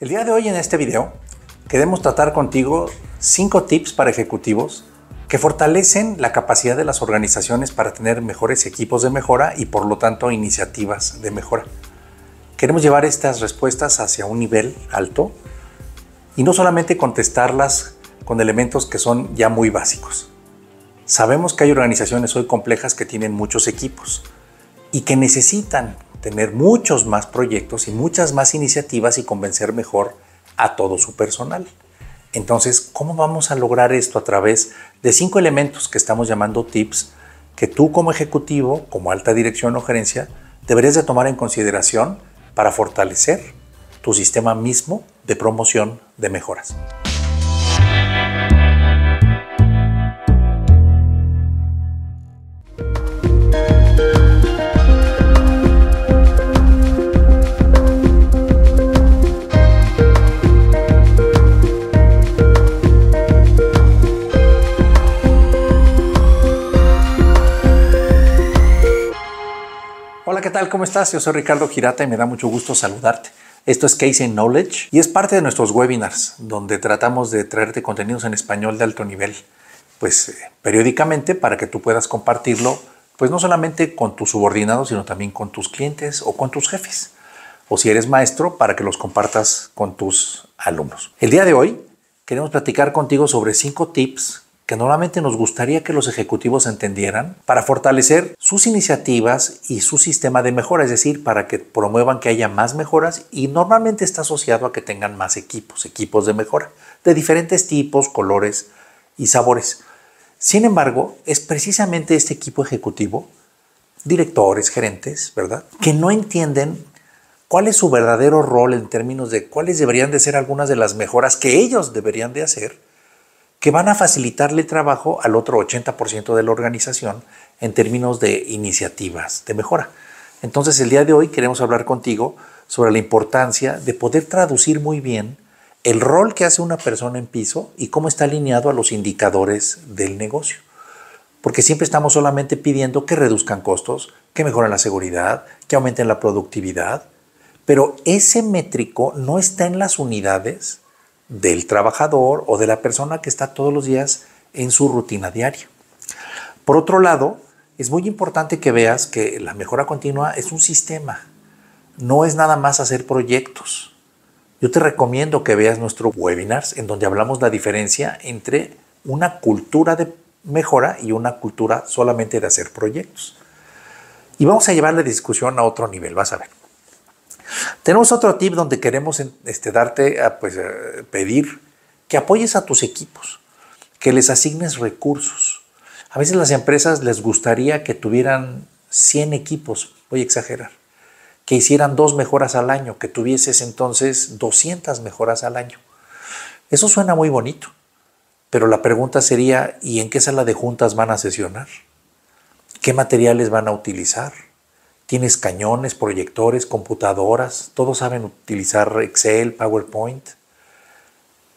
El día de hoy en este video queremos tratar contigo cinco tips para ejecutivos que fortalecen la capacidad de las organizaciones para tener mejores equipos de mejora y por lo tanto iniciativas de mejora. Queremos llevar estas respuestas hacia un nivel alto y no solamente contestarlas con elementos que son ya muy básicos. Sabemos que hay organizaciones hoy complejas que tienen muchos equipos y que necesitan tener muchos más proyectos y muchas más iniciativas y convencer mejor a todo su personal. Entonces, ¿cómo vamos a lograr esto a través de cinco elementos que estamos llamando tips que tú como ejecutivo, como alta dirección o gerencia, deberías de tomar en consideración para fortalecer tu sistema mismo de promoción de mejoras? Hola, ¿qué tal? ¿Cómo estás? Yo soy Ricardo Girata y me da mucho gusto saludarte. Esto es Case in Knowledge y es parte de nuestros webinars donde tratamos de traerte contenidos en español de alto nivel, pues eh, periódicamente para que tú puedas compartirlo, pues no solamente con tus subordinados, sino también con tus clientes o con tus jefes. O si eres maestro, para que los compartas con tus alumnos. El día de hoy queremos platicar contigo sobre cinco tips que normalmente nos gustaría que los ejecutivos entendieran para fortalecer sus iniciativas y su sistema de mejora, es decir, para que promuevan que haya más mejoras y normalmente está asociado a que tengan más equipos, equipos de mejora, de diferentes tipos, colores y sabores. Sin embargo, es precisamente este equipo ejecutivo, directores, gerentes, ¿verdad?, que no entienden cuál es su verdadero rol en términos de cuáles deberían de ser algunas de las mejoras que ellos deberían de hacer que van a facilitarle trabajo al otro 80% de la organización en términos de iniciativas de mejora. Entonces el día de hoy queremos hablar contigo sobre la importancia de poder traducir muy bien el rol que hace una persona en piso y cómo está alineado a los indicadores del negocio. Porque siempre estamos solamente pidiendo que reduzcan costos, que mejoren la seguridad, que aumenten la productividad, pero ese métrico no está en las unidades del trabajador o de la persona que está todos los días en su rutina diaria. Por otro lado, es muy importante que veas que la mejora continua es un sistema, no es nada más hacer proyectos. Yo te recomiendo que veas nuestro webinars en donde hablamos la diferencia entre una cultura de mejora y una cultura solamente de hacer proyectos. Y vamos a llevar la discusión a otro nivel, vas a ver. Tenemos otro tip donde queremos este, darte, ah, pues, eh, pedir que apoyes a tus equipos, que les asignes recursos. A veces las empresas les gustaría que tuvieran 100 equipos, voy a exagerar, que hicieran dos mejoras al año, que tuvieses entonces 200 mejoras al año. Eso suena muy bonito, pero la pregunta sería, ¿y en qué sala de juntas van a sesionar? ¿Qué materiales van a utilizar? Tienes cañones, proyectores, computadoras, todos saben utilizar Excel, PowerPoint.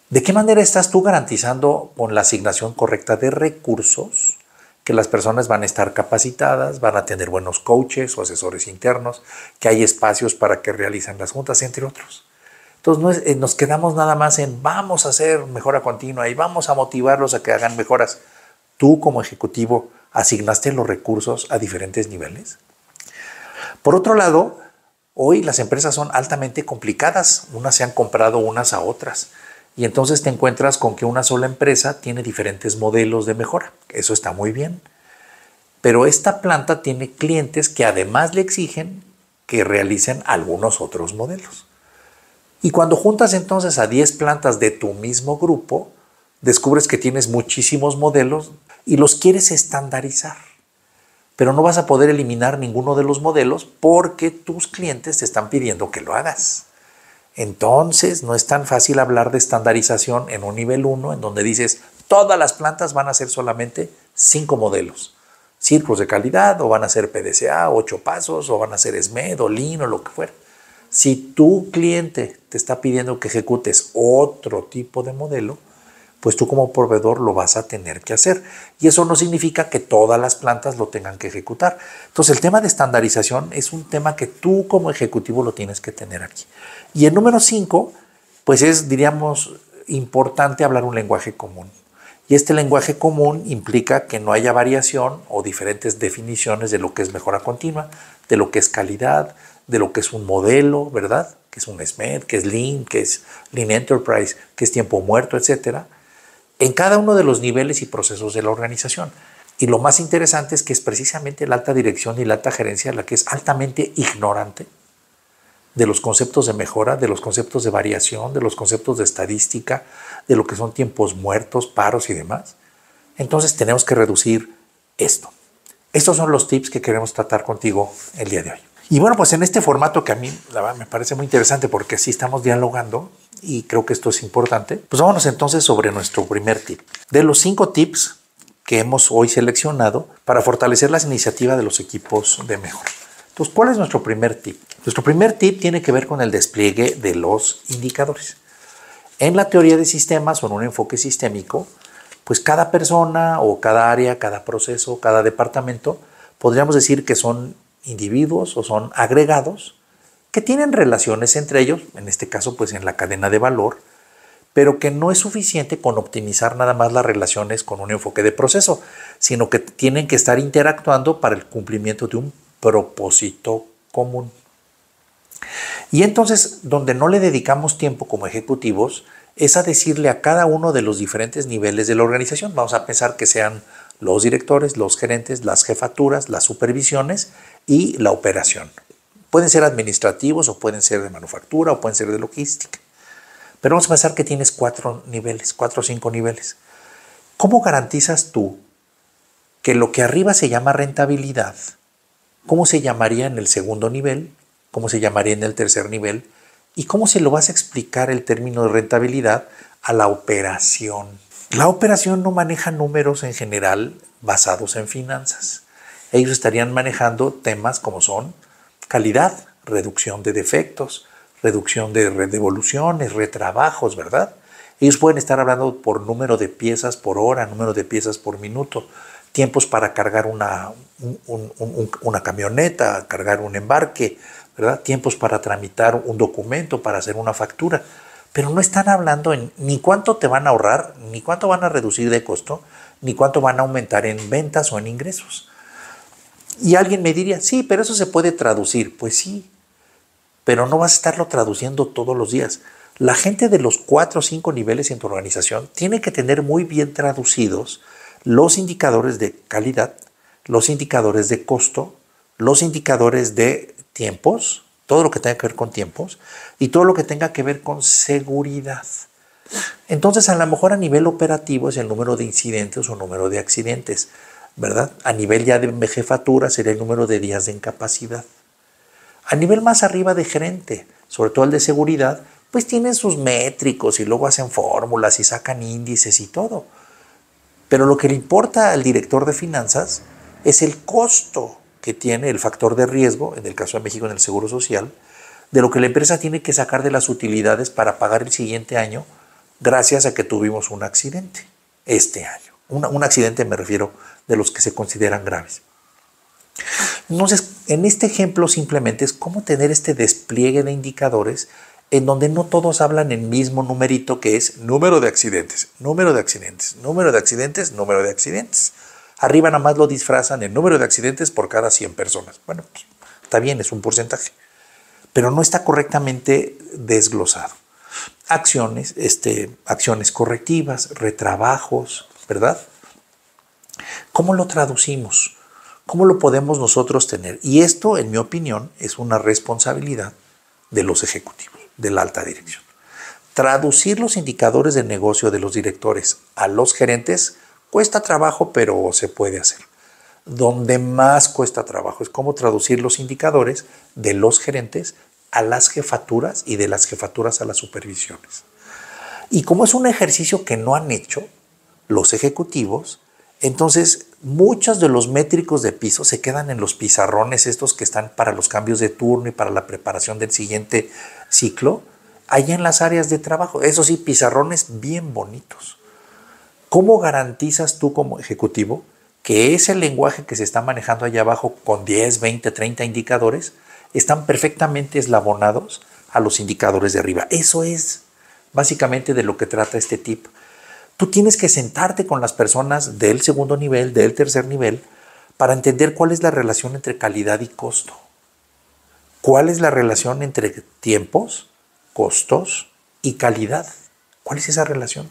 ¿De qué manera estás tú garantizando con la asignación correcta de recursos que las personas van a estar capacitadas, van a tener buenos coaches o asesores internos, que hay espacios para que realicen las juntas, entre otros? Entonces eh, nos quedamos nada más en vamos a hacer mejora continua y vamos a motivarlos a que hagan mejoras. Tú como ejecutivo asignaste los recursos a diferentes niveles. Por otro lado, hoy las empresas son altamente complicadas, unas se han comprado unas a otras. Y entonces te encuentras con que una sola empresa tiene diferentes modelos de mejora. Eso está muy bien. Pero esta planta tiene clientes que además le exigen que realicen algunos otros modelos. Y cuando juntas entonces a 10 plantas de tu mismo grupo, descubres que tienes muchísimos modelos y los quieres estandarizar pero no vas a poder eliminar ninguno de los modelos porque tus clientes te están pidiendo que lo hagas. Entonces, no es tan fácil hablar de estandarización en un nivel 1 en donde dices todas las plantas van a ser solamente cinco modelos. Círculos de calidad, o van a ser PDCA, ocho pasos, o van a ser SMED, o o lo que fuera. Si tu cliente te está pidiendo que ejecutes otro tipo de modelo, pues tú como proveedor lo vas a tener que hacer. Y eso no significa que todas las plantas lo tengan que ejecutar. Entonces el tema de estandarización es un tema que tú como ejecutivo lo tienes que tener aquí. Y el número cinco, pues es, diríamos, importante hablar un lenguaje común. Y este lenguaje común implica que no haya variación o diferentes definiciones de lo que es mejora continua, de lo que es calidad, de lo que es un modelo, ¿verdad? Que es un SMED, que es Lean, que es Lean Enterprise, que es tiempo muerto, etcétera en cada uno de los niveles y procesos de la organización. Y lo más interesante es que es precisamente la alta dirección y la alta gerencia la que es altamente ignorante de los conceptos de mejora, de los conceptos de variación, de los conceptos de estadística, de lo que son tiempos muertos, paros y demás. Entonces tenemos que reducir esto. Estos son los tips que queremos tratar contigo el día de hoy. Y bueno, pues en este formato que a mí me parece muy interesante porque así estamos dialogando, y creo que esto es importante. Pues vámonos entonces sobre nuestro primer tip. De los cinco tips que hemos hoy seleccionado para fortalecer las iniciativas de los equipos de mejor. Entonces, ¿cuál es nuestro primer tip? Nuestro primer tip tiene que ver con el despliegue de los indicadores. En la teoría de sistemas o en un enfoque sistémico, pues cada persona o cada área, cada proceso, cada departamento, podríamos decir que son individuos o son agregados que tienen relaciones entre ellos, en este caso pues en la cadena de valor, pero que no es suficiente con optimizar nada más las relaciones con un enfoque de proceso, sino que tienen que estar interactuando para el cumplimiento de un propósito común. Y entonces, donde no le dedicamos tiempo como ejecutivos, es a decirle a cada uno de los diferentes niveles de la organización. Vamos a pensar que sean los directores, los gerentes, las jefaturas, las supervisiones y la operación. Pueden ser administrativos o pueden ser de manufactura o pueden ser de logística. Pero vamos a pensar que tienes cuatro niveles, cuatro o cinco niveles. ¿Cómo garantizas tú que lo que arriba se llama rentabilidad, cómo se llamaría en el segundo nivel, cómo se llamaría en el tercer nivel y cómo se lo vas a explicar el término de rentabilidad a la operación? La operación no maneja números en general basados en finanzas. Ellos estarían manejando temas como son calidad, reducción de defectos, reducción de devoluciones, retrabajos, ¿verdad? Ellos pueden estar hablando por número de piezas por hora, número de piezas por minuto, tiempos para cargar una, una camioneta, cargar un embarque, ¿verdad? Tiempos para tramitar un documento, para hacer una factura. Pero no están hablando en, ni cuánto te van a ahorrar, ni cuánto van a reducir de costo, ni cuánto van a aumentar en ventas o en ingresos. Y alguien me diría, sí, pero eso se puede traducir. Pues sí, pero no vas a estarlo traduciendo todos los días. La gente de los cuatro o cinco niveles en tu organización tiene que tener muy bien traducidos los indicadores de calidad, los indicadores de costo, los indicadores de tiempos, todo lo que tenga que ver con tiempos y todo lo que tenga que ver con seguridad. Entonces, a lo mejor a nivel operativo es el número de incidentes o número de accidentes. ¿verdad? A nivel ya de jefatura sería el número de días de incapacidad. A nivel más arriba de gerente, sobre todo el de seguridad, pues tienen sus métricos y luego hacen fórmulas y sacan índices y todo. Pero lo que le importa al director de finanzas es el costo que tiene el factor de riesgo, en el caso de México en el Seguro Social, de lo que la empresa tiene que sacar de las utilidades para pagar el siguiente año gracias a que tuvimos un accidente este año. un accidente me refiero de los que se consideran graves. Entonces, en este ejemplo simplemente es cómo tener este despliegue de indicadores en donde no todos hablan el mismo numerito que es número de accidentes, número de accidentes, número de accidentes, número de accidentes. Arriba nada más lo disfrazan en número de accidentes por cada 100 personas. Bueno, pues, está bien, es un porcentaje, pero no está correctamente desglosado. Acciones, este, acciones correctivas, retrabajos, ¿verdad? ¿Cómo lo traducimos? ¿Cómo lo podemos nosotros tener? Y esto, en mi opinión, es una responsabilidad de los ejecutivos, de la alta dirección. Traducir los indicadores de negocio de los directores a los gerentes cuesta trabajo, pero se puede hacer. Donde más cuesta trabajo es cómo traducir los indicadores de los gerentes a las jefaturas y de las jefaturas a las supervisiones. Y como es un ejercicio que no han hecho los ejecutivos, entonces, muchos de los métricos de piso se quedan en los pizarrones estos que están para los cambios de turno y para la preparación del siguiente ciclo, allá en las áreas de trabajo. Eso sí, pizarrones bien bonitos. ¿Cómo garantizas tú como ejecutivo que ese lenguaje que se está manejando allá abajo con 10, 20, 30 indicadores están perfectamente eslabonados a los indicadores de arriba? Eso es básicamente de lo que trata este tip. Tú tienes que sentarte con las personas del segundo nivel, del tercer nivel, para entender cuál es la relación entre calidad y costo. ¿Cuál es la relación entre tiempos, costos y calidad? ¿Cuál es esa relación?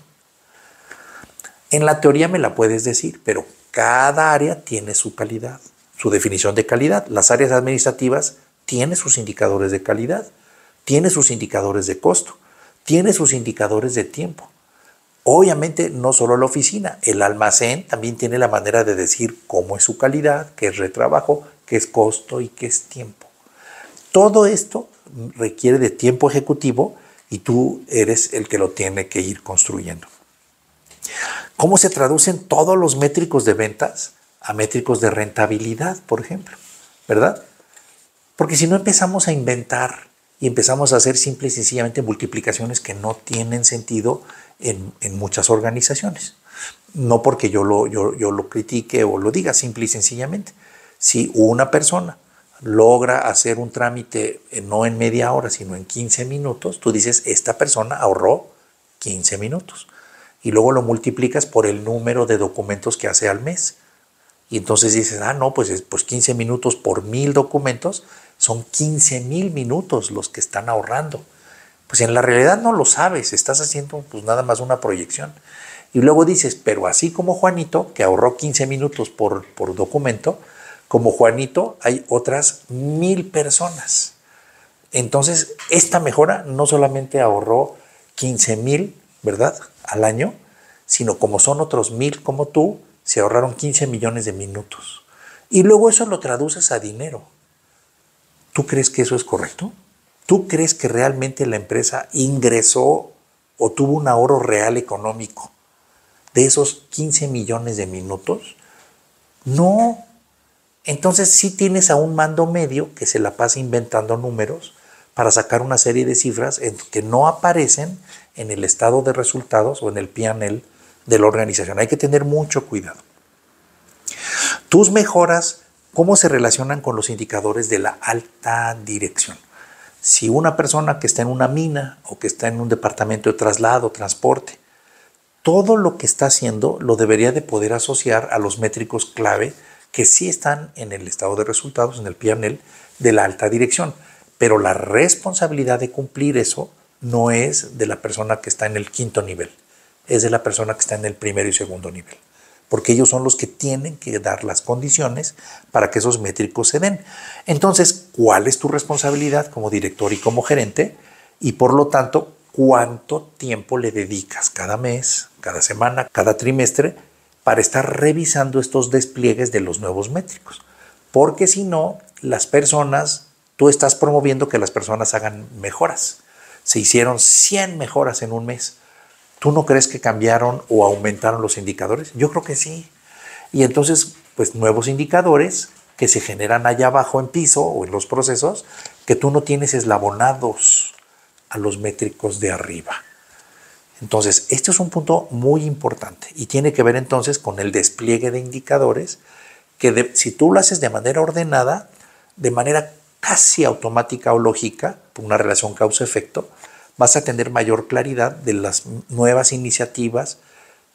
En la teoría me la puedes decir, pero cada área tiene su calidad, su definición de calidad. Las áreas administrativas tienen sus indicadores de calidad, tienen sus indicadores de costo, tienen sus indicadores de tiempo. Obviamente no solo la oficina, el almacén también tiene la manera de decir cómo es su calidad, qué es retrabajo, qué es costo y qué es tiempo. Todo esto requiere de tiempo ejecutivo y tú eres el que lo tiene que ir construyendo. ¿Cómo se traducen todos los métricos de ventas a métricos de rentabilidad, por ejemplo? ¿Verdad? Porque si no empezamos a inventar y empezamos a hacer simple y sencillamente multiplicaciones que no tienen sentido en, en muchas organizaciones. No porque yo lo, yo, yo lo critique o lo diga, simple y sencillamente. Si una persona logra hacer un trámite eh, no en media hora, sino en 15 minutos, tú dices, esta persona ahorró 15 minutos. Y luego lo multiplicas por el número de documentos que hace al mes. Y entonces dices, ah, no, pues, pues 15 minutos por mil documentos, son 15 mil minutos los que están ahorrando. Pues en la realidad no lo sabes, estás haciendo pues nada más una proyección. Y luego dices, pero así como Juanito, que ahorró 15 minutos por, por documento, como Juanito hay otras mil personas. Entonces, esta mejora no solamente ahorró 15 mil, ¿verdad? Al año, sino como son otros mil como tú, se ahorraron 15 millones de minutos. Y luego eso lo traduces a dinero. ¿Tú crees que eso es correcto? ¿Tú crees que realmente la empresa ingresó o tuvo un ahorro real económico de esos 15 millones de minutos? No. Entonces sí tienes a un mando medio que se la pasa inventando números para sacar una serie de cifras que no aparecen en el estado de resultados o en el PNL de la organización. Hay que tener mucho cuidado. Tus mejoras cómo se relacionan con los indicadores de la alta dirección. Si una persona que está en una mina o que está en un departamento de traslado, transporte, todo lo que está haciendo lo debería de poder asociar a los métricos clave que sí están en el estado de resultados, en el PNL de la alta dirección. Pero la responsabilidad de cumplir eso no es de la persona que está en el quinto nivel, es de la persona que está en el primero y segundo nivel porque ellos son los que tienen que dar las condiciones para que esos métricos se den. Entonces, ¿cuál es tu responsabilidad como director y como gerente? Y por lo tanto, ¿cuánto tiempo le dedicas cada mes, cada semana, cada trimestre para estar revisando estos despliegues de los nuevos métricos? Porque si no, las personas, tú estás promoviendo que las personas hagan mejoras. Se hicieron 100 mejoras en un mes ¿Tú no crees que cambiaron o aumentaron los indicadores? Yo creo que sí. Y entonces, pues nuevos indicadores que se generan allá abajo en piso o en los procesos que tú no tienes eslabonados a los métricos de arriba. Entonces, este es un punto muy importante y tiene que ver entonces con el despliegue de indicadores que si tú lo haces de manera ordenada, de manera casi automática o lógica, por una relación causa-efecto, vas a tener mayor claridad de las nuevas iniciativas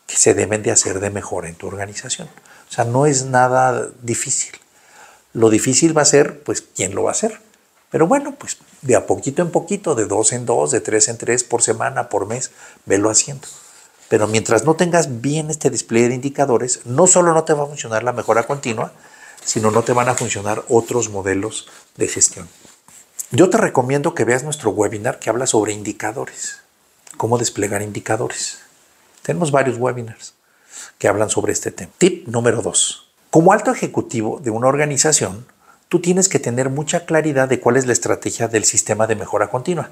que se deben de hacer de mejor en tu organización. O sea, no es nada difícil. Lo difícil va a ser, pues, quién lo va a hacer. Pero bueno, pues de a poquito en poquito, de dos en dos, de tres en tres, por semana, por mes, velo haciendo. Pero mientras no tengas bien este display de indicadores, no solo no te va a funcionar la mejora continua, sino no te van a funcionar otros modelos de gestión. Yo te recomiendo que veas nuestro webinar que habla sobre indicadores, cómo desplegar indicadores. Tenemos varios webinars que hablan sobre este tema. Tip número dos. Como alto ejecutivo de una organización, tú tienes que tener mucha claridad de cuál es la estrategia del sistema de mejora continua.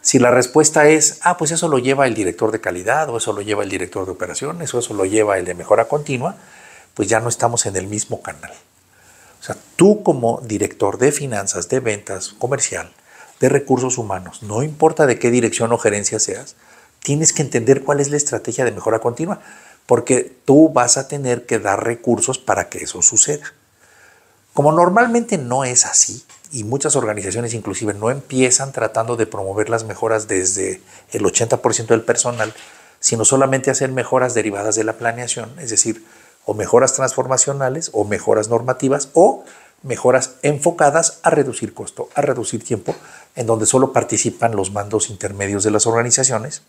Si la respuesta es, ah, pues eso lo lleva el director de calidad, o eso lo lleva el director de operaciones, o eso lo lleva el de mejora continua, pues ya no estamos en el mismo canal. O sea, tú como director de finanzas, de ventas, comercial, de recursos humanos, no importa de qué dirección o gerencia seas, tienes que entender cuál es la estrategia de mejora continua, porque tú vas a tener que dar recursos para que eso suceda. Como normalmente no es así, y muchas organizaciones inclusive no empiezan tratando de promover las mejoras desde el 80% del personal, sino solamente hacer mejoras derivadas de la planeación, es decir, o mejoras transformacionales o mejoras normativas o mejoras enfocadas a reducir costo, a reducir tiempo, en donde solo participan los mandos intermedios de las organizaciones.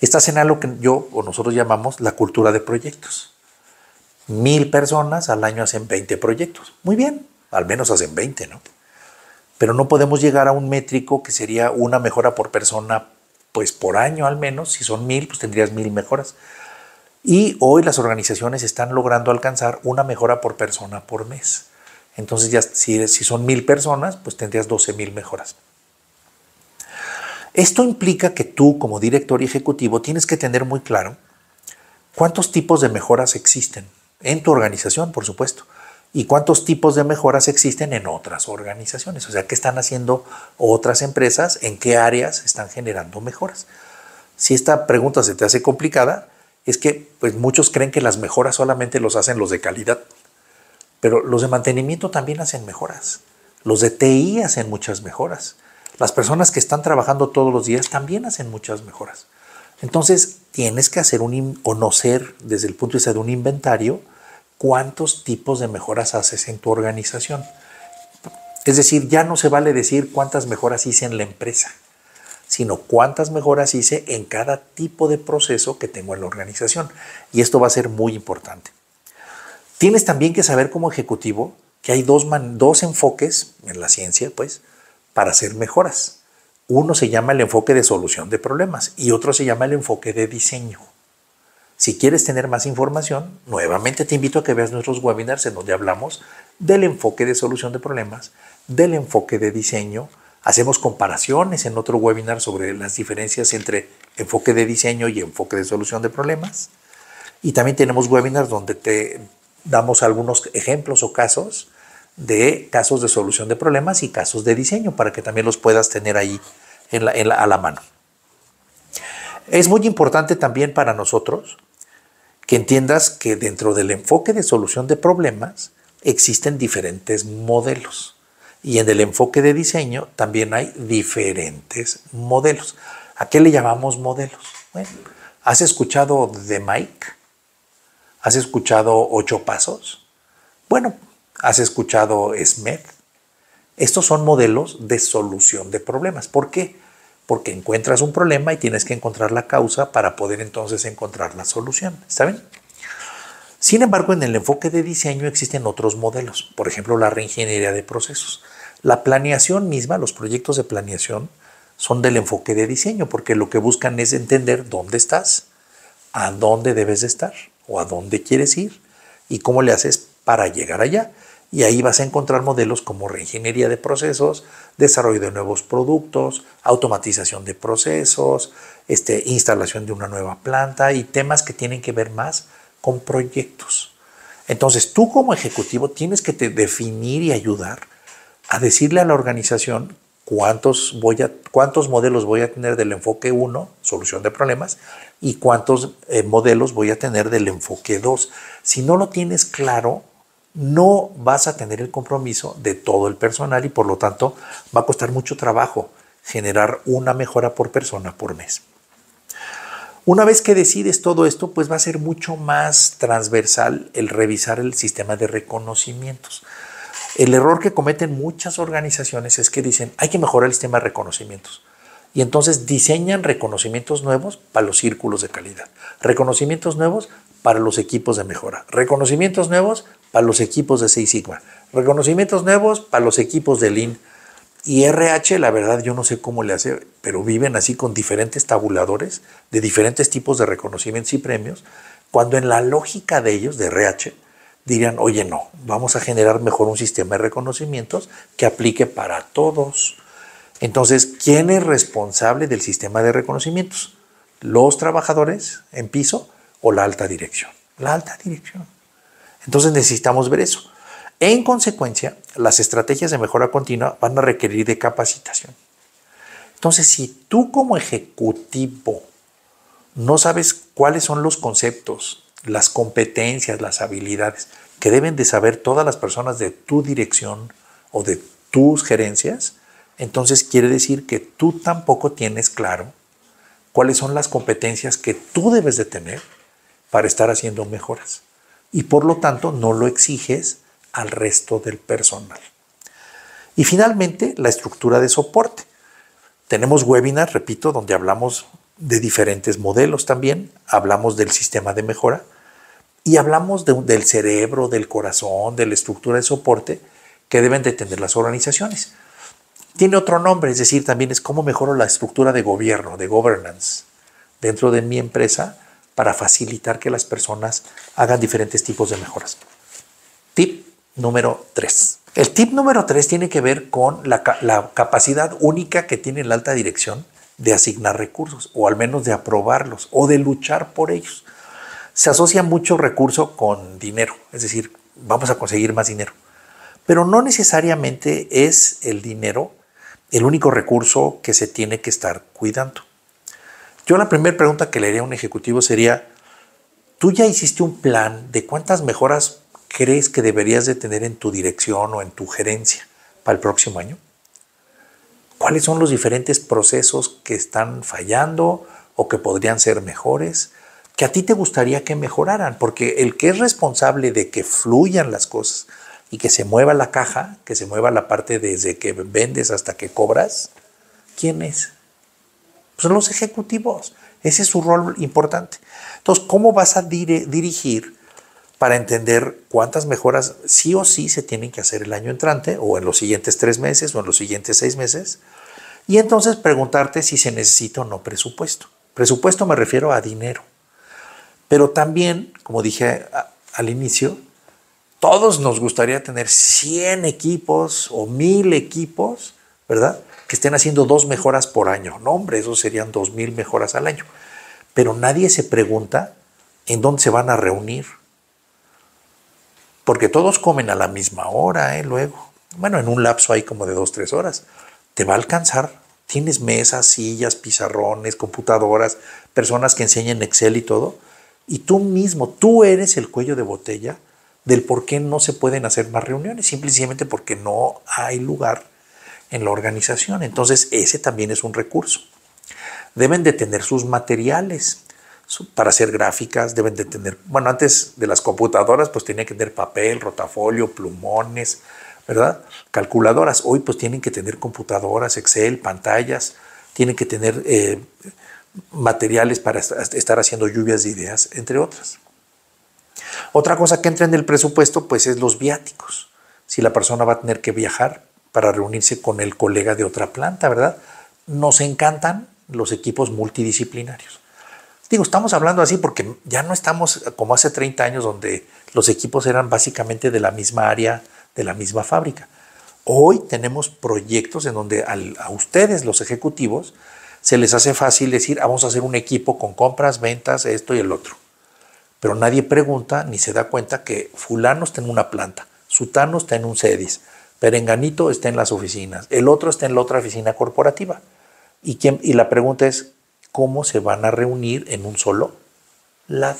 Esta en lo que yo o nosotros llamamos la cultura de proyectos. Mil personas al año hacen 20 proyectos. Muy bien, al menos hacen 20, ¿no? Pero no podemos llegar a un métrico que sería una mejora por persona, pues por año al menos. Si son mil, pues tendrías mil mejoras. Y hoy las organizaciones están logrando alcanzar una mejora por persona por mes. Entonces ya si, si son mil personas, pues tendrías 12 mil mejoras. Esto implica que tú como director ejecutivo tienes que tener muy claro cuántos tipos de mejoras existen en tu organización, por supuesto, y cuántos tipos de mejoras existen en otras organizaciones. O sea, qué están haciendo otras empresas, en qué áreas están generando mejoras. Si esta pregunta se te hace complicada, es que pues, muchos creen que las mejoras solamente los hacen los de calidad, pero los de mantenimiento también hacen mejoras. Los de TI hacen muchas mejoras. Las personas que están trabajando todos los días también hacen muchas mejoras. Entonces, tienes que hacer un conocer desde el punto de vista de un inventario cuántos tipos de mejoras haces en tu organización. Es decir, ya no se vale decir cuántas mejoras hice en la empresa sino cuántas mejoras hice en cada tipo de proceso que tengo en la organización. Y esto va a ser muy importante. Tienes también que saber como ejecutivo que hay dos, dos enfoques en la ciencia, pues, para hacer mejoras. Uno se llama el enfoque de solución de problemas y otro se llama el enfoque de diseño. Si quieres tener más información, nuevamente te invito a que veas nuestros webinars en donde hablamos del enfoque de solución de problemas, del enfoque de diseño, Hacemos comparaciones en otro webinar sobre las diferencias entre enfoque de diseño y enfoque de solución de problemas. Y también tenemos webinars donde te damos algunos ejemplos o casos de casos de solución de problemas y casos de diseño para que también los puedas tener ahí en a la mano. Es muy importante también para nosotros que entiendas que dentro del enfoque de solución de problemas existen diferentes modelos. Y en el enfoque de diseño también hay diferentes modelos. ¿A qué le llamamos modelos? Bueno, ¿has escuchado de Mike? ¿Has escuchado Ocho Pasos? Bueno, ¿has escuchado SMED? Estos son modelos de solución de problemas. ¿Por qué? Porque encuentras un problema y tienes que encontrar la causa para poder entonces encontrar la solución. ¿Está bien? Sin embargo, en el enfoque de diseño existen otros modelos, por ejemplo, la reingeniería de procesos. La planeación misma, los proyectos de planeación, son del enfoque de diseño, porque lo que buscan es entender dónde estás, a dónde debes de estar o a dónde quieres ir y cómo le haces para llegar allá. Y ahí vas a encontrar modelos como reingeniería de procesos, desarrollo de nuevos productos, automatización de procesos, este, instalación de una nueva planta y temas que tienen que ver más con proyectos. Entonces tú como ejecutivo tienes que te definir y ayudar a decirle a la organización cuántos, modelos voy a tener del enfoque 1, solución de problemas, y cuántos eh, modelos voy a tener del enfoque 2. Si no lo tienes claro, no vas a tener el compromiso de todo el personal y por lo tanto va a costar mucho trabajo generar una mejora por persona por mes. Una vez que decides todo esto, pues va a ser mucho más transversal el revisar el sistema de reconocimientos. El error que cometen muchas organizaciones es que dicen, hay que mejorar el sistema de reconocimientos. Y entonces diseñan reconocimientos nuevos para los círculos de calidad, reconocimientos nuevos para los equipos de mejora, reconocimientos nuevos para los equipos de Six Sigma, reconocimientos nuevos para los equipos de Lean. Y RH, la verdad, yo no sé cómo le hace, pero viven así con diferentes tabuladores de diferentes tipos de reconocimientos y premios, cuando en la lógica de ellos, de RH, Dirían, oye, no, vamos a generar mejor un sistema de reconocimientos que aplique para todos. Entonces, ¿quién es responsable del sistema de reconocimientos? ¿Los trabajadores en piso o la alta dirección? La alta dirección. Entonces necesitamos ver eso. En consecuencia, las estrategias de mejora continua van a requerir de capacitación. Entonces, si tú como ejecutivo no sabes cuáles son los conceptos, las competencias, las habilidades que deben de saber todas las personas de tu dirección o de tus gerencias, entonces quiere decir que tú tampoco tienes claro cuáles son las competencias que tú debes de tener para estar haciendo mejoras. Y por lo tanto no lo exiges al resto del personal. Y finalmente, la estructura de soporte. Tenemos webinars, repito, donde hablamos de diferentes modelos también, hablamos del sistema de mejora, y hablamos del cerebro, del corazón, de la estructura de soporte que deben de tener las organizaciones. Tiene otro nombre, es decir, también es cómo mejoro la estructura de gobierno, de governance, dentro de mi empresa para facilitar que las personas hagan diferentes tipos de mejoras. Tip número tres. El tip número tres tiene que ver con la, capacidad única que tiene la alta dirección de asignar recursos, o al menos de aprobarlos, o de luchar por ellos se asocia mucho recurso con dinero, es decir, vamos a conseguir más dinero. Pero no necesariamente es el dinero el único recurso que se tiene que estar cuidando. Yo la primera pregunta que le haría a un ejecutivo sería, ¿tú ya hiciste un plan de cuántas mejoras crees que deberías de tener en tu dirección o en tu gerencia para el próximo año? ¿Cuáles son los diferentes procesos que están fallando o que podrían ser mejores? que a ti te gustaría que mejoraran, porque el que es responsable de que fluyan las cosas y que se mueva la caja, que se mueva la parte desde que vendes hasta que cobras, ¿quién es? son pues los ejecutivos. Ese es su rol importante. Entonces, ¿cómo vas a dirigir para entender cuántas mejoras sí o sí se tienen que hacer el año entrante o en los siguientes tres meses o en los siguientes seis meses? Y entonces preguntarte si se necesita o no presupuesto. Presupuesto me refiero a dinero. Pero también, como dije al inicio, todos nos gustaría tener 100 equipos o 1000 equipos, ¿verdad? Que estén haciendo dos mejoras por año. No, hombre, eso serían 2000 mejoras al año. Pero nadie se pregunta en dónde se van a reunir. Porque todos comen a la misma hora, ¿eh? Luego. Bueno, en un lapso hay como de dos, tres horas. Te va a alcanzar. Tienes mesas, sillas, pizarrones, computadoras, personas que enseñen Excel y todo y tú mismo, tú eres el cuello de botella del por qué no se pueden hacer más reuniones, simplemente porque no hay lugar en la organización. Entonces, ese también es un recurso. Deben de tener sus materiales para hacer gráficas, deben de tener, bueno, antes de las computadoras, pues tenía que tener papel, rotafolio, plumones, ¿verdad? Calculadoras. Hoy pues tienen que tener computadoras, Excel, pantallas, tienen que tener eh, materiales para estar haciendo lluvias de ideas, entre otras. Otra cosa que entra en el presupuesto, pues es los viáticos. Si la persona va a tener que viajar para reunirse con el colega de otra planta, ¿verdad? Nos encantan los equipos multidisciplinarios. Digo, estamos hablando así porque ya no estamos como hace 30 años donde los equipos eran básicamente de la misma área, de la misma fábrica. Hoy tenemos proyectos en donde a ustedes, los ejecutivos, se les hace fácil decir, ah, vamos a hacer un equipo con compras, ventas, esto y el otro. Pero nadie pregunta ni se da cuenta que fulano está en una planta, sutano está en un CEDIS, perenganito está en las oficinas, el otro está en la otra oficina corporativa. Y, quién, y la pregunta es, ¿cómo se van a reunir en un solo lado?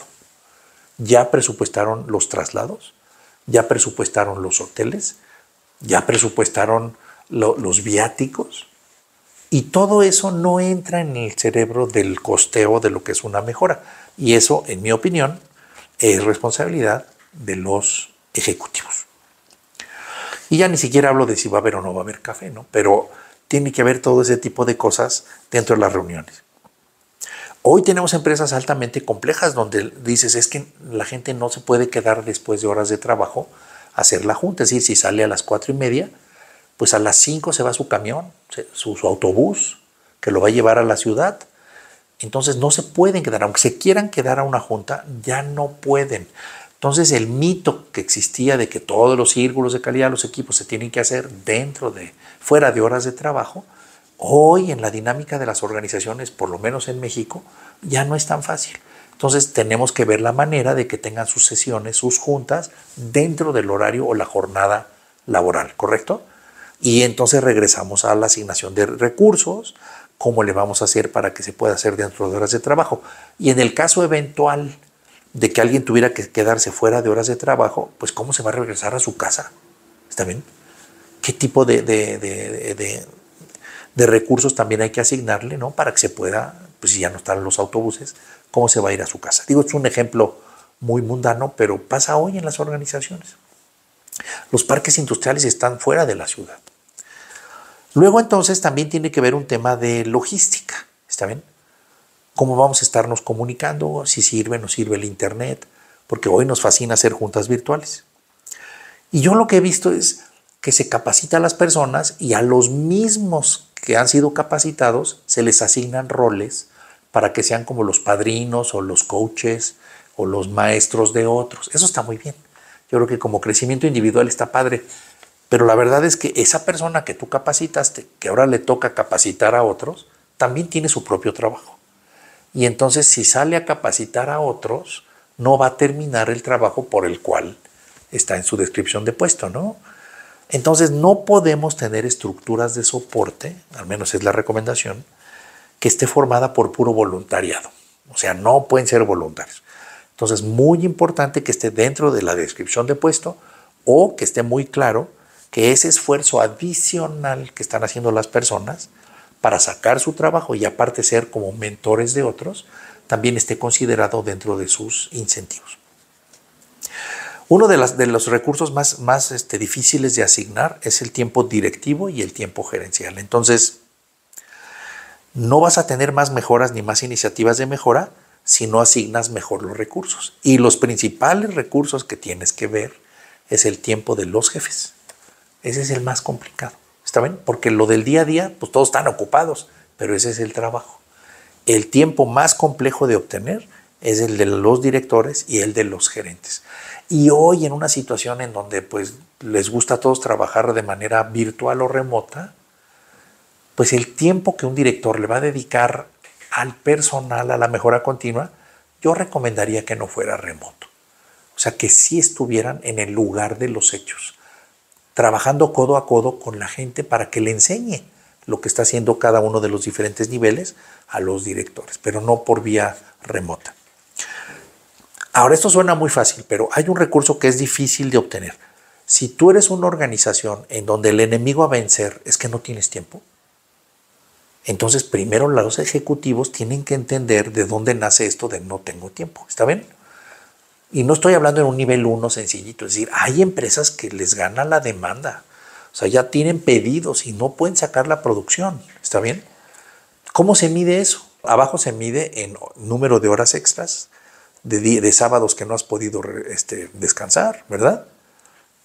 ¿Ya presupuestaron los traslados? ¿Ya presupuestaron los hoteles? ¿Ya presupuestaron los viáticos? Y todo eso no entra en el cerebro del costeo de lo que es una mejora. Y eso, en mi opinión, es responsabilidad de los ejecutivos. Y ya ni siquiera hablo de si va a haber o no va a haber café, ¿no? Pero tiene que haber todo ese tipo de cosas dentro de las reuniones. Hoy tenemos empresas altamente complejas donde dices es que la gente no se puede quedar después de horas de trabajo a hacer la junta. decir, si sale a las cuatro y media, pues a las 5 se va su camión, su, su, autobús, que lo va a llevar a la ciudad. Entonces no se pueden quedar, aunque se quieran quedar a una junta, ya no pueden. Entonces el mito que existía de que todos los círculos de calidad, los equipos se tienen que hacer dentro de, fuera de horas de trabajo, hoy en la dinámica de las organizaciones, por lo menos en México, ya no es tan fácil. Entonces tenemos que ver la manera de que tengan sus sesiones, sus juntas, dentro del horario o la jornada laboral, ¿correcto? Y entonces regresamos a la asignación de recursos, cómo le vamos a hacer para que se pueda hacer dentro de horas de trabajo. Y en el caso eventual de que alguien tuviera que quedarse fuera de horas de trabajo, pues cómo se va a regresar a su casa. ¿Está bien? ¿Qué tipo de, recursos también hay que asignarle ¿no? para que se pueda, pues si ya no están los autobuses, cómo se va a ir a su casa? Digo, es un ejemplo muy mundano, pero pasa hoy en las organizaciones. Los parques industriales están fuera de la ciudad. Luego entonces también tiene que ver un tema de logística, ¿está bien? ¿Cómo vamos a estarnos comunicando? Si sirve o no sirve el Internet, porque hoy nos fascina hacer juntas virtuales. Y yo lo que he visto es que se capacita a las personas y a los mismos que han sido capacitados se les asignan roles para que sean como los padrinos o los coaches o los maestros de otros. Eso está muy bien. Yo creo que como crecimiento individual está padre, pero la verdad es que esa persona que tú capacitaste, que ahora le toca capacitar a otros, también tiene su propio trabajo. Y entonces si sale a capacitar a otros, no va a terminar el trabajo por el cual está en su descripción de puesto, ¿no? Entonces no podemos tener estructuras de soporte, al menos es la recomendación, que esté formada por puro voluntariado. O sea, no pueden ser voluntarios. Entonces, muy importante que esté dentro de la descripción de puesto o que esté muy claro que ese esfuerzo adicional que están haciendo las personas para sacar su trabajo y aparte ser como mentores de otros, también esté considerado dentro de sus incentivos. Uno de, los recursos más, este, difíciles de asignar es el tiempo directivo y el tiempo gerencial. Entonces, no vas a tener más mejoras ni más iniciativas de mejora si no asignas mejor los recursos. Y los principales recursos que tienes que ver es el tiempo de los jefes. Ese es el más complicado. ¿Está bien? Porque lo del día a día, pues todos están ocupados, pero ese es el trabajo. El tiempo más complejo de obtener es el de los directores y el de los gerentes. Y hoy en una situación en donde pues les gusta a todos trabajar de manera virtual o remota, pues el tiempo que un director le va a dedicar al personal a la mejora continua, yo recomendaría que no fuera remoto. O sea, que sí estuvieran en el lugar de los hechos, trabajando codo a codo con la gente para que le enseñe lo que está haciendo cada uno de los diferentes niveles a los directores, pero no por vía remota. Ahora, esto suena muy fácil, pero hay un recurso que es difícil de obtener. Si tú eres una organización en donde el enemigo a vencer es que no tienes tiempo, entonces, primero los ejecutivos tienen que entender de dónde nace esto de no tengo tiempo. ¿Está bien? Y no estoy hablando en un nivel uno sencillito. Es decir, hay empresas que les gana la demanda. O sea, ya tienen pedidos y no pueden sacar la producción. ¿Está bien? ¿Cómo se mide eso? Abajo se mide en número de horas extras, de, sábados que no has podido este, descansar, ¿verdad?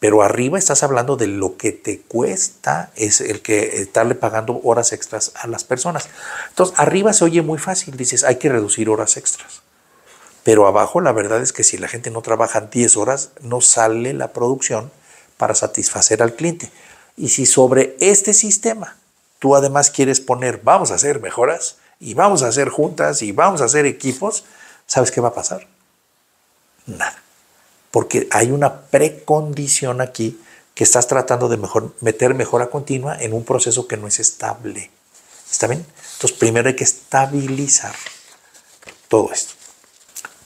Pero arriba estás hablando de lo que te cuesta es el que estarle pagando horas extras a las personas. Entonces, arriba se oye muy fácil, dices, hay que reducir horas extras. Pero abajo la verdad es que si la gente no trabaja 10 horas, no sale la producción para satisfacer al cliente. Y si sobre este sistema tú además quieres poner, vamos a hacer mejoras y vamos a hacer juntas y vamos a hacer equipos, ¿sabes qué va a pasar? Nada porque hay una precondición aquí que estás tratando de meter mejora continua en un proceso que no es estable. ¿Está bien? Entonces, primero hay que estabilizar todo esto.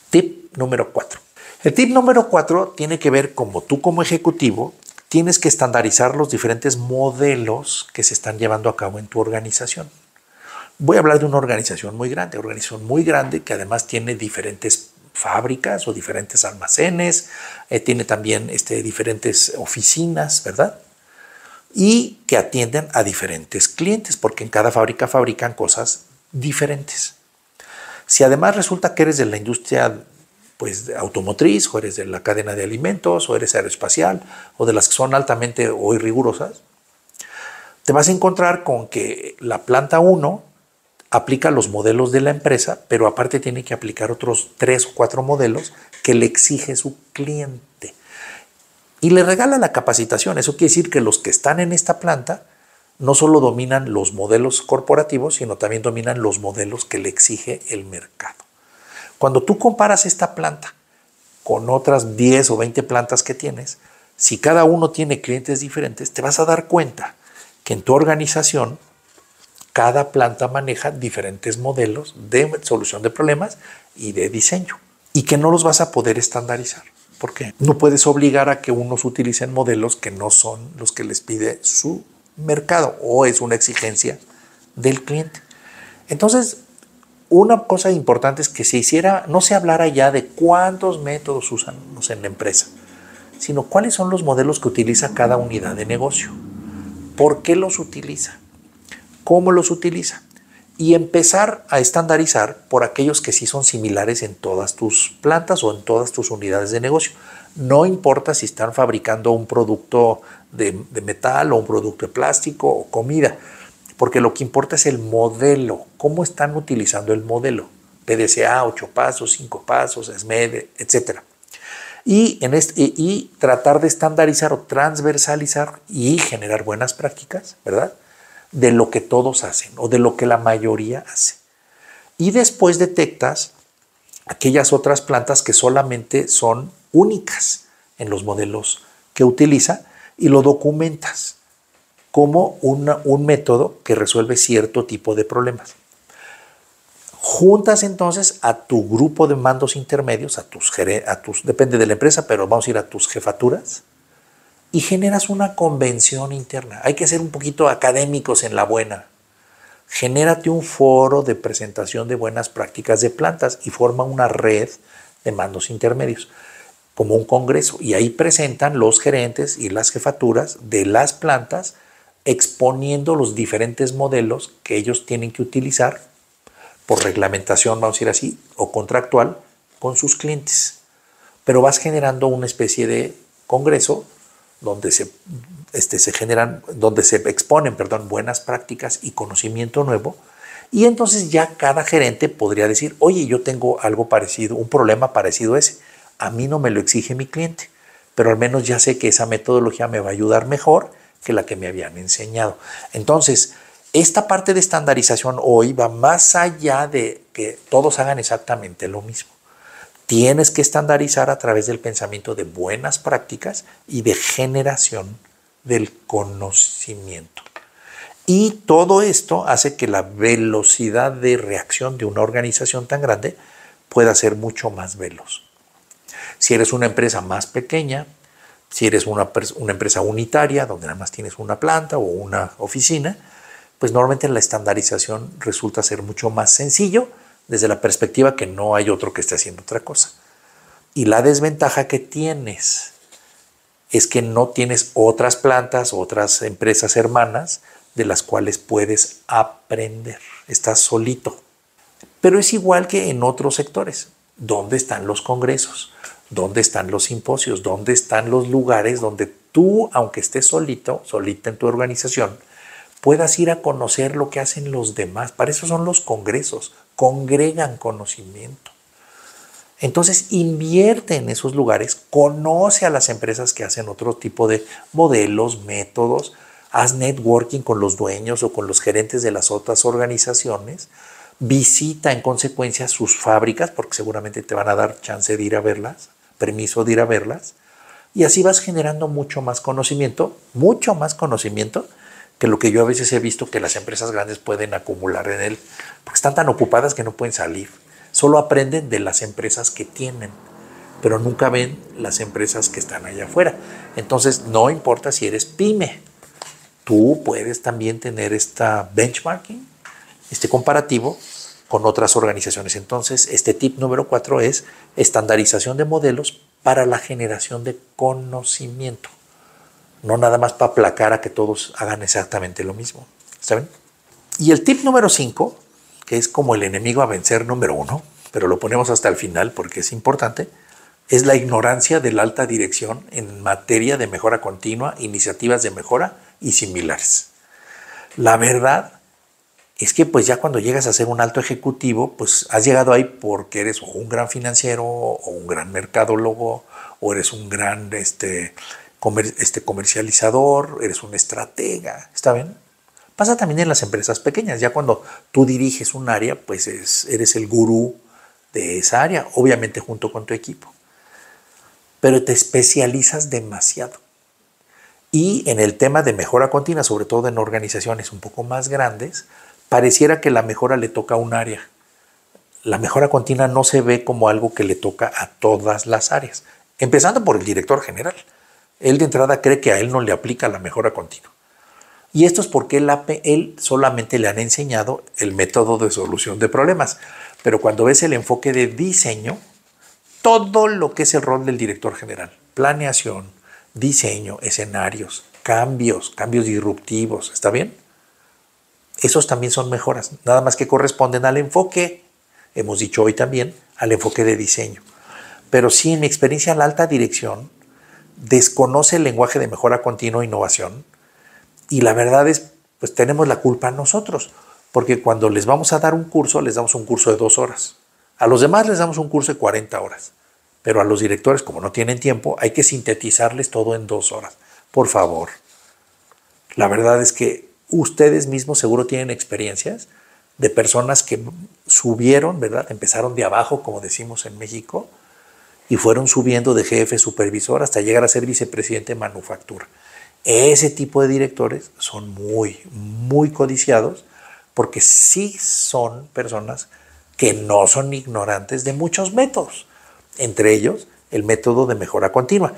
Tip número cuatro. El tip número cuatro tiene que ver como tú como ejecutivo tienes que estandarizar los diferentes modelos que se están llevando a cabo en tu organización. Voy a hablar de una organización muy grande, organización muy grande que además tiene diferentes fábricas o diferentes almacenes, eh, tiene también este, diferentes oficinas, ¿verdad? Y que atienden a diferentes clientes, porque en cada fábrica fabrican cosas diferentes. Si además resulta que eres de la industria pues, automotriz, o eres de la cadena de alimentos, o eres aeroespacial, o de las que son altamente hoy rigurosas, te vas a encontrar con que la planta 1 aplica los modelos de la empresa, pero aparte tiene que aplicar otros tres o cuatro modelos que le exige su cliente. Y le regala la capacitación. Eso quiere decir que los que están en esta planta no solo dominan los modelos corporativos, sino también dominan los modelos que le exige el mercado. Cuando tú comparas esta planta con otras 10 o 20 plantas que tienes, si cada uno tiene clientes diferentes, te vas a dar cuenta que en tu organización cada planta maneja diferentes modelos de solución de problemas y de diseño y que no los vas a poder estandarizar. porque No puedes obligar a que unos utilicen modelos que no son los que les pide su mercado o es una exigencia del cliente. Entonces, una cosa importante es que se hiciera, no se hablara ya de cuántos métodos usan en la empresa, sino cuáles son los modelos que utiliza cada unidad de negocio. ¿Por qué los utiliza? cómo los utiliza y empezar a estandarizar por aquellos que sí son similares en todas tus plantas o en todas tus unidades de negocio. No importa si están fabricando un producto de, metal o un producto de plástico o comida, porque lo que importa es el modelo, cómo están utilizando el modelo. PDCA, 8 pasos, 5 pasos, SMED, etc. Y, en este, y tratar de estandarizar o transversalizar y generar buenas prácticas, ¿verdad? de lo que todos hacen o de lo que la mayoría hace. Y después detectas aquellas otras plantas que solamente son únicas en los modelos que utiliza y lo documentas como un método que resuelve cierto tipo de problemas. Juntas entonces a tu grupo de mandos intermedios, a tus depende de la empresa, pero vamos a ir a tus jefaturas, y generas una convención interna. Hay que ser un poquito académicos en la buena. Genérate un foro de presentación de buenas prácticas de plantas y forma una red de mandos intermedios, como un congreso. Y ahí presentan los gerentes y las jefaturas de las plantas exponiendo los diferentes modelos que ellos tienen que utilizar por reglamentación, vamos a decir así, o contractual con sus clientes. Pero vas generando una especie de congreso donde se, este, se generan, donde se exponen, perdón, buenas prácticas y conocimiento nuevo. Y entonces ya cada gerente podría decir, oye, yo tengo algo parecido, un problema parecido a ese. A mí no me lo exige mi cliente, pero al menos ya sé que esa metodología me va a ayudar mejor que la que me habían enseñado. Entonces, esta parte de estandarización hoy va más allá de que todos hagan exactamente lo mismo tienes que estandarizar a través del pensamiento de buenas prácticas y de generación del conocimiento. Y todo esto hace que la velocidad de reacción de una organización tan grande pueda ser mucho más veloz. Si eres una empresa más pequeña, si eres una, empresa unitaria, donde nada más tienes una planta o una oficina, pues normalmente la estandarización resulta ser mucho más sencillo desde la perspectiva que no hay otro que esté haciendo otra cosa. Y la desventaja que tienes es que no tienes otras plantas, otras empresas hermanas de las cuales puedes aprender. Estás solito. Pero es igual que en otros sectores. ¿Dónde están los congresos? ¿Dónde están los simposios? ¿Dónde están los lugares donde tú, aunque estés solito, solita en tu organización, puedas ir a conocer lo que hacen los demás? Para eso son los congresos, congregan conocimiento. Entonces invierte en esos lugares, conoce a las empresas que hacen otro tipo de modelos, métodos, haz networking con los dueños o con los gerentes de las otras organizaciones, visita en consecuencia sus fábricas, porque seguramente te van a dar chance de ir a verlas, permiso de ir a verlas, y así vas generando mucho más conocimiento, mucho más conocimiento, que lo que yo a veces he visto que las empresas grandes pueden acumular en él, porque están tan ocupadas que no pueden salir. Solo aprenden de las empresas que tienen, pero nunca ven las empresas que están allá afuera. Entonces, no importa si eres pyme, tú puedes también tener esta benchmarking, este comparativo con otras organizaciones. Entonces, este tip número cuatro es estandarización de modelos para la generación de conocimiento no nada más para aplacar a que todos hagan exactamente lo mismo. ¿Saben? Y el tip número 5, que es como el enemigo a vencer número uno, pero lo ponemos hasta el final porque es importante, es la ignorancia de la alta dirección en materia de mejora continua, iniciativas de mejora y similares. La verdad es que pues ya cuando llegas a ser un alto ejecutivo, pues has llegado ahí porque eres un gran financiero o un gran mercadólogo o eres un gran este, este comercializador, eres un estratega, ¿está bien? Pasa también en las empresas pequeñas, ya cuando tú diriges un área, pues eres el gurú de esa área, obviamente junto con tu equipo. Pero te especializas demasiado. Y en el tema de mejora continua, sobre todo en organizaciones un poco más grandes, pareciera que la mejora le toca a un área. La mejora continua no se ve como algo que le toca a todas las áreas, empezando por el director general. Él de entrada cree que a él no le aplica la mejora continua. Y esto es porque él solamente le han enseñado el método de solución de problemas. Pero cuando ves el enfoque de diseño, todo lo que es el rol del director general, planeación, diseño, escenarios, cambios, cambios disruptivos, ¿está bien? Esos también son mejoras, nada más que corresponden al enfoque, hemos dicho hoy también, al enfoque de diseño. Pero si en mi experiencia en la alta dirección, desconoce el lenguaje de mejora continua e innovación. Y la verdad es, pues tenemos la culpa nosotros, porque cuando les vamos a dar un curso, les damos un curso de dos horas. A los demás les damos un curso de 40 horas, pero a los directores, como no tienen tiempo, hay que sintetizarles todo en dos horas. Por favor, la verdad es que ustedes mismos seguro tienen experiencias de personas que subieron, ¿verdad? Empezaron de abajo, como decimos en México, y fueron subiendo de jefe, supervisor, hasta llegar a ser vicepresidente de manufactura. Ese tipo de directores son muy, muy codiciados porque sí son personas que no son ignorantes de muchos métodos, entre ellos el método de mejora continua.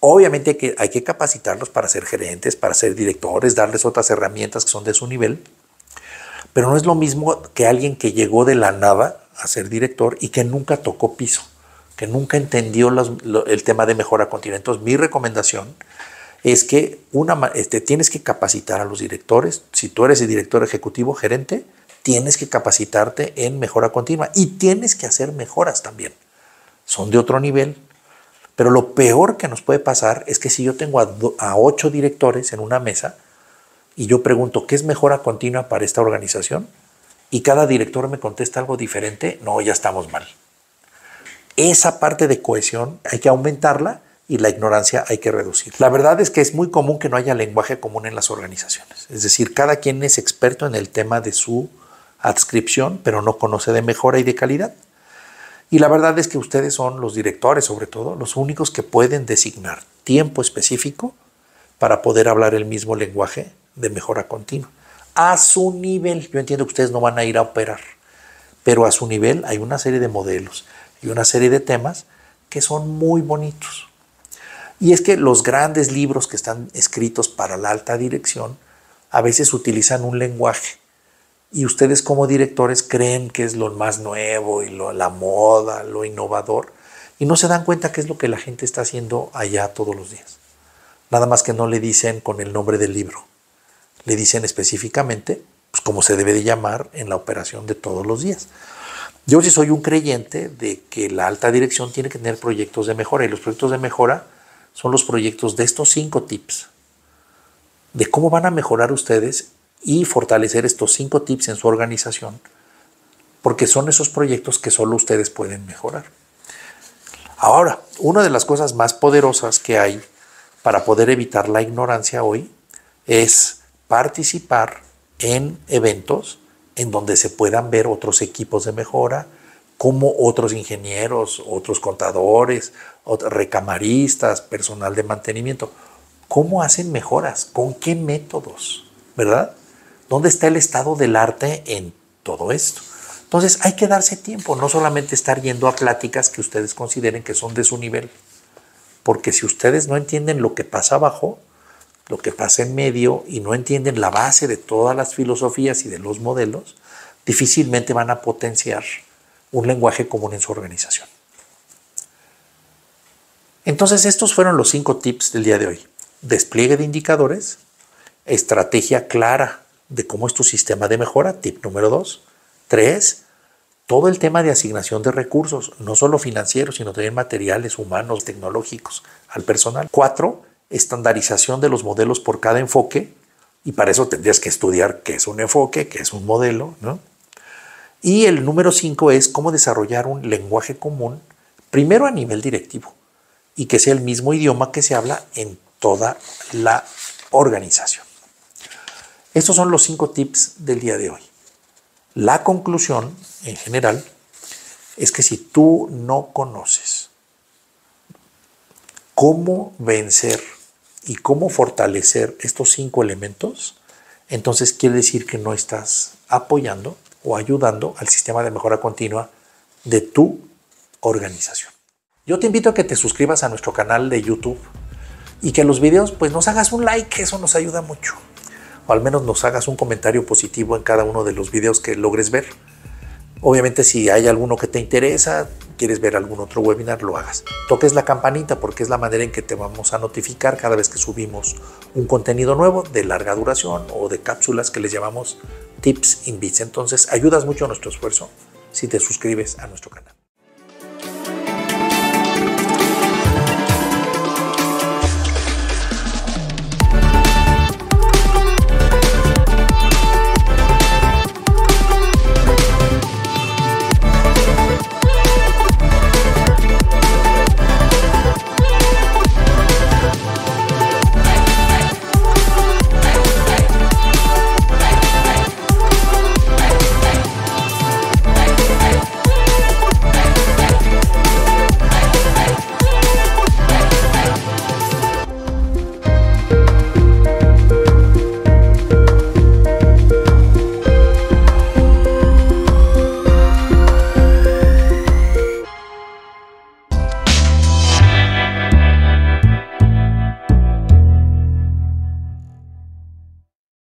Obviamente hay que, hay que capacitarlos para ser gerentes, para ser directores, darles otras herramientas que son de su nivel, pero no es lo mismo que alguien que llegó de la nada a ser director y que nunca tocó piso que nunca entendió el tema de mejora continua. Entonces, mi recomendación es que una, este, tienes que capacitar a los directores. Si tú eres el director ejecutivo, gerente, tienes que capacitarte en mejora continua y tienes que hacer mejoras también. Son de otro nivel, pero lo peor que nos puede pasar es que si yo tengo a ocho directores en una mesa y yo pregunto, ¿qué es mejora continua para esta organización? Y cada director me contesta algo diferente, no, ya estamos mal. Esa parte de cohesión hay que aumentarla y la ignorancia hay que reducir. La verdad es que es muy común que no haya lenguaje común en las organizaciones. Es decir, cada quien es experto en el tema de su adscripción, pero no conoce de mejora y de calidad. Y la verdad es que ustedes son los directores, sobre todo, los únicos que pueden designar tiempo específico para poder hablar el mismo lenguaje de mejora continua. A su nivel, yo entiendo que ustedes no van a ir a operar, pero a su nivel hay una serie de modelos, y una serie de temas que son muy bonitos. Y es que los grandes libros que están escritos para la alta dirección a veces utilizan un lenguaje y ustedes como directores creen que es lo más nuevo y lo, la moda, lo innovador y no se dan cuenta qué es lo que la gente está haciendo allá todos los días. Nada más que no le dicen con el nombre del libro, le dicen específicamente pues, como se debe de llamar en la operación de todos los días. Yo sí soy un creyente de que la alta dirección tiene que tener proyectos de mejora y los proyectos de mejora son los proyectos de estos cinco tips, de cómo van a mejorar ustedes y fortalecer estos cinco tips en su organización, porque son esos proyectos que solo ustedes pueden mejorar. Ahora, una de las cosas más poderosas que hay para poder evitar la ignorancia hoy es participar en eventos en donde se puedan ver otros equipos de mejora, como otros ingenieros, otros contadores, recamaristas, personal de mantenimiento, cómo hacen mejoras, con qué métodos, ¿verdad? ¿Dónde está el estado del arte en todo esto? Entonces hay que darse tiempo, no solamente estar yendo a pláticas que ustedes consideren que son de su nivel, porque si ustedes no entienden lo que pasa abajo, lo que pasa en medio y no entienden la base de todas las filosofías y de los modelos, difícilmente van a potenciar un lenguaje común en su organización. Entonces estos fueron los cinco tips del día de hoy. Despliegue de indicadores, estrategia clara de cómo es tu sistema de mejora, tip número dos. Tres, todo el tema de asignación de recursos, no solo financieros, sino también materiales, humanos, tecnológicos, al personal. Cuatro, estandarización de los modelos por cada enfoque, y para eso tendrías que estudiar qué es un enfoque, qué es un modelo, Y el número cinco es cómo desarrollar un lenguaje común, primero a nivel directivo, y que sea el mismo idioma que se habla en toda la organización. Estos son los cinco tips del día de hoy. La conclusión en general es que si tú no conoces cómo vencer y cómo fortalecer estos cinco elementos, entonces quiere decir que no estás apoyando o ayudando al sistema de mejora continua de tu organización. Yo te invito a que te suscribas a nuestro canal de YouTube y que los videos pues nos hagas un like, eso nos ayuda mucho. O al menos nos hagas un comentario positivo en cada uno de los videos que logres ver. Obviamente si hay alguno que te interesa, quieres ver algún otro webinar, lo hagas. Toques la campanita porque es la manera en que te vamos a notificar cada vez que subimos un contenido nuevo de larga duración o de cápsulas que les llamamos tips in bits. Entonces ayudas mucho a nuestro esfuerzo si te suscribes a nuestro canal.